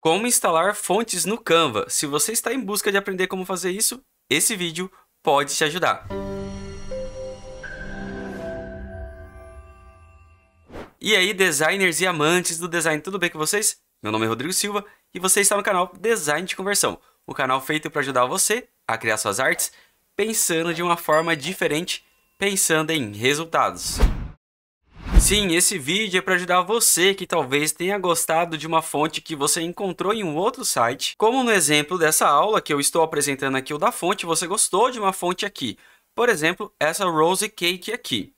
Como instalar fontes no Canva. Se você está em busca de aprender como fazer isso, esse vídeo pode te ajudar. E aí, designers e amantes do design, tudo bem com vocês? Meu nome é Rodrigo Silva e você está no canal Design de Conversão, o canal feito para ajudar você a criar suas artes pensando de uma forma diferente, pensando em resultados. Sim, esse vídeo é para ajudar você que talvez tenha gostado de uma fonte que você encontrou em um outro site. Como no exemplo dessa aula que eu estou apresentando aqui, o da fonte, você gostou de uma fonte aqui. Por exemplo, essa Rose Cake aqui.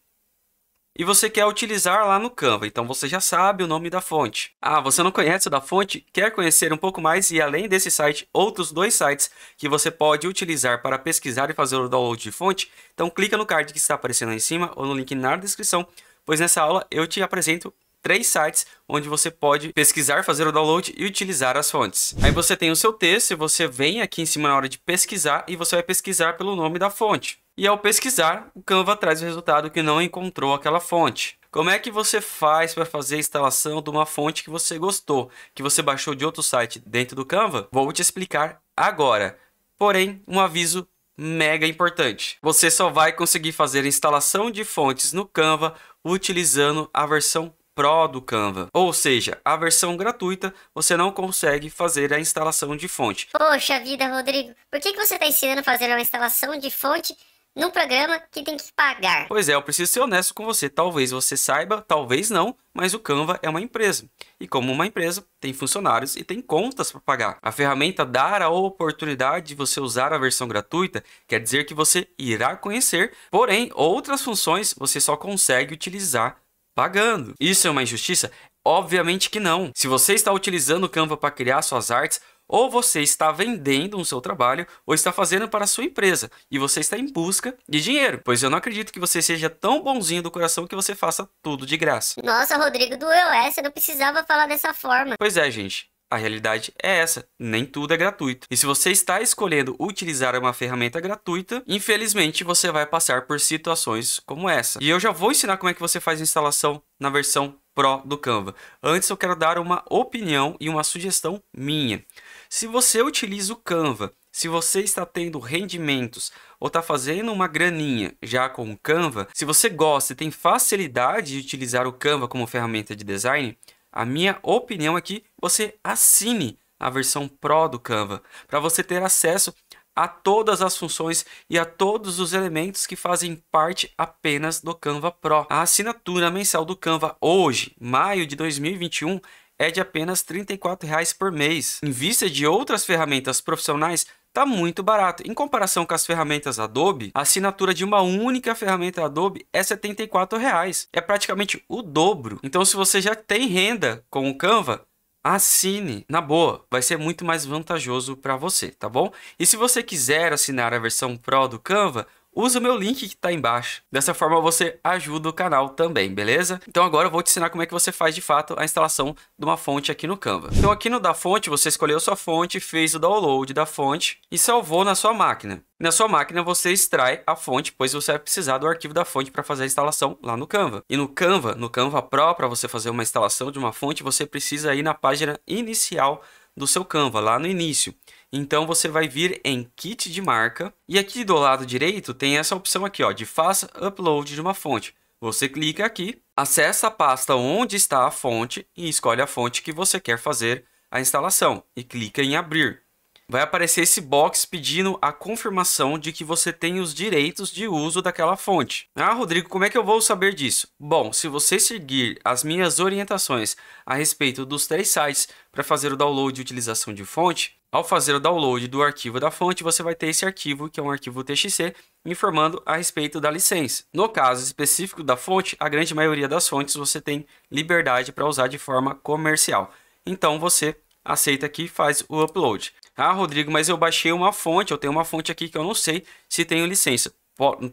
E você quer utilizar lá no Canva, então você já sabe o nome da fonte. Ah, você não conhece o da fonte? Quer conhecer um pouco mais e além desse site, outros dois sites que você pode utilizar para pesquisar e fazer o download de fonte? Então clica no card que está aparecendo aí em cima ou no link na descrição pois nessa aula eu te apresento três sites onde você pode pesquisar, fazer o download e utilizar as fontes. Aí você tem o seu texto, você vem aqui em cima na hora de pesquisar e você vai pesquisar pelo nome da fonte. E ao pesquisar, o Canva traz o resultado que não encontrou aquela fonte. Como é que você faz para fazer a instalação de uma fonte que você gostou, que você baixou de outro site dentro do Canva? Vou te explicar agora. Porém, um aviso mega importante. Você só vai conseguir fazer a instalação de fontes no Canva utilizando a versão Pro do Canva. Ou seja, a versão gratuita você não consegue fazer a instalação de fonte. Poxa vida, Rodrigo, por que, que você está ensinando a fazer uma instalação de fonte no programa que tem que pagar. Pois é, eu preciso ser honesto com você. Talvez você saiba, talvez não, mas o Canva é uma empresa. E como uma empresa, tem funcionários e tem contas para pagar. A ferramenta dar a oportunidade de você usar a versão gratuita quer dizer que você irá conhecer, porém, outras funções você só consegue utilizar pagando. Isso é uma injustiça? Obviamente que não. Se você está utilizando o Canva para criar suas artes, ou você está vendendo o seu trabalho ou está fazendo para a sua empresa e você está em busca de dinheiro, pois eu não acredito que você seja tão bonzinho do coração que você faça tudo de graça. Nossa, Rodrigo, doeu essa, eu não precisava falar dessa forma. Pois é, gente. A realidade é essa, nem tudo é gratuito. E se você está escolhendo utilizar uma ferramenta gratuita, infelizmente você vai passar por situações como essa. E eu já vou ensinar como é que você faz a instalação na versão Pro do Canva. Antes eu quero dar uma opinião e uma sugestão minha. Se você utiliza o Canva, se você está tendo rendimentos ou está fazendo uma graninha já com o Canva, se você gosta e tem facilidade de utilizar o Canva como ferramenta de design, a minha opinião é que você assine a versão Pro do Canva para você ter acesso a todas as funções e a todos os elementos que fazem parte apenas do Canva Pro. A assinatura mensal do Canva hoje, maio de 2021, é de apenas R$ 34,00 por mês. Em vista de outras ferramentas profissionais, tá muito barato. Em comparação com as ferramentas Adobe, a assinatura de uma única ferramenta Adobe é R$ 74,00. É praticamente o dobro. Então, se você já tem renda com o Canva, assine, na boa, vai ser muito mais vantajoso para você, tá bom? E se você quiser assinar a versão Pro do Canva, usa o meu link que tá embaixo. Dessa forma você ajuda o canal também, beleza? Então agora eu vou te ensinar como é que você faz de fato a instalação de uma fonte aqui no Canva. Então aqui no da fonte, você escolheu sua fonte, fez o download da fonte e salvou na sua máquina. Na sua máquina você extrai a fonte, pois você vai precisar do arquivo da fonte para fazer a instalação lá no Canva. E no Canva, no Canva Pro, para você fazer uma instalação de uma fonte, você precisa ir na página inicial do seu Canva, lá no início. Então você vai vir em kit de marca e aqui do lado direito tem essa opção aqui ó, de faça upload de uma fonte. Você clica aqui, acessa a pasta onde está a fonte e escolhe a fonte que você quer fazer a instalação e clica em abrir vai aparecer esse box pedindo a confirmação de que você tem os direitos de uso daquela fonte. Ah, Rodrigo, como é que eu vou saber disso? Bom, se você seguir as minhas orientações a respeito dos três sites para fazer o download e utilização de fonte, ao fazer o download do arquivo da fonte, você vai ter esse arquivo, que é um arquivo TXC, informando a respeito da licença. No caso específico da fonte, a grande maioria das fontes você tem liberdade para usar de forma comercial. Então você aceita aqui e faz o upload. Ah, Rodrigo, mas eu baixei uma fonte, eu tenho uma fonte aqui que eu não sei se tenho licença.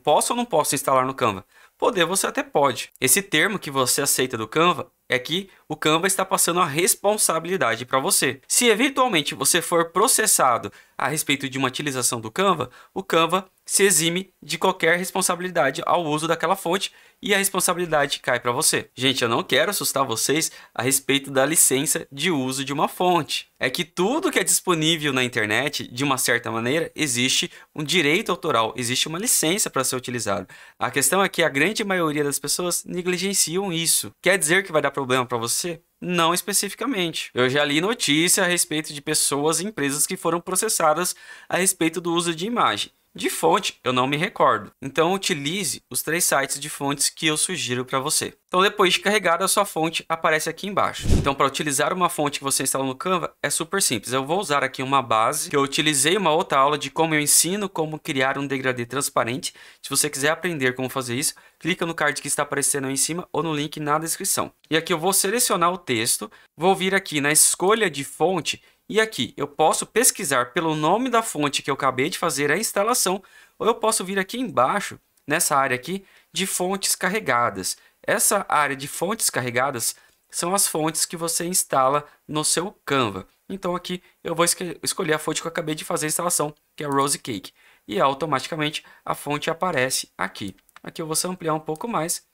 Posso ou não posso instalar no Canva? Poder você até pode. Esse termo que você aceita do Canva é que o Canva está passando a responsabilidade para você. Se eventualmente você for processado a respeito de uma utilização do Canva, o Canva se exime de qualquer responsabilidade ao uso daquela fonte e a responsabilidade cai para você. Gente, eu não quero assustar vocês a respeito da licença de uso de uma fonte. É que tudo que é disponível na internet, de uma certa maneira, existe um direito autoral, existe uma licença para ser utilizado. A questão é que a grande maioria das pessoas negligenciam isso. Quer dizer que vai dar problema para você? Não especificamente. Eu já li notícia a respeito de pessoas e empresas que foram processadas a respeito do uso de imagem. De fonte, eu não me recordo, então utilize os três sites de fontes que eu sugiro para você. Então, depois de carregar, a sua fonte aparece aqui embaixo. Então, para utilizar uma fonte que você instalou no Canva, é super simples. Eu vou usar aqui uma base que eu utilizei uma outra aula de como eu ensino como criar um degradê transparente. Se você quiser aprender como fazer isso, clica no card que está aparecendo aí em cima ou no link na descrição. E aqui eu vou selecionar o texto, vou vir aqui na escolha de fonte e aqui eu posso pesquisar pelo nome da fonte que eu acabei de fazer a instalação, ou eu posso vir aqui embaixo, nessa área aqui, de fontes carregadas. Essa área de fontes carregadas são as fontes que você instala no seu Canva. Então aqui eu vou escolher a fonte que eu acabei de fazer a instalação, que é Rose Cake. E automaticamente a fonte aparece aqui. Aqui eu vou ampliar um pouco mais.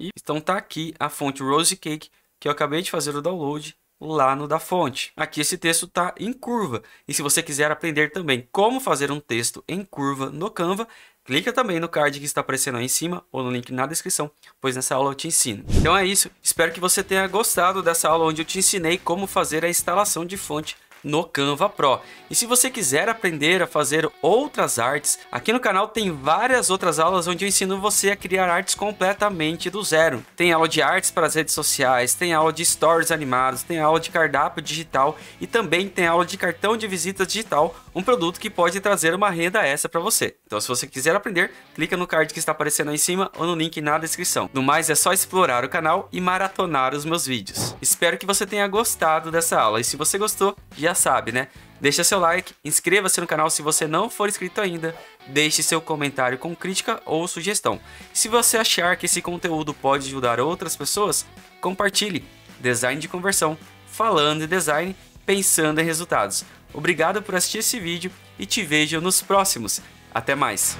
E, então tá aqui a fonte Rose Cake que eu acabei de fazer o download lá no da fonte. Aqui esse texto está em curva. E se você quiser aprender também como fazer um texto em curva no Canva, clica também no card que está aparecendo aí em cima ou no link na descrição, pois nessa aula eu te ensino. Então é isso, espero que você tenha gostado dessa aula onde eu te ensinei como fazer a instalação de fonte no Canva Pro. E se você quiser aprender a fazer outras artes, aqui no canal tem várias outras aulas onde eu ensino você a criar artes completamente do zero. Tem aula de artes para as redes sociais, tem aula de stories animados, tem aula de cardápio digital e também tem aula de cartão de visitas digital, um produto que pode trazer uma renda essa para você. Então se você quiser aprender, clica no card que está aparecendo aí em cima ou no link na descrição. No mais é só explorar o canal e maratonar os meus vídeos. Espero que você tenha gostado dessa aula e se você gostou, já sabe, né? Deixa seu like, inscreva-se no canal se você não for inscrito ainda, deixe seu comentário com crítica ou sugestão. Se você achar que esse conteúdo pode ajudar outras pessoas, compartilhe. Design de conversão, falando em design, pensando em resultados. Obrigado por assistir esse vídeo e te vejo nos próximos. Até mais!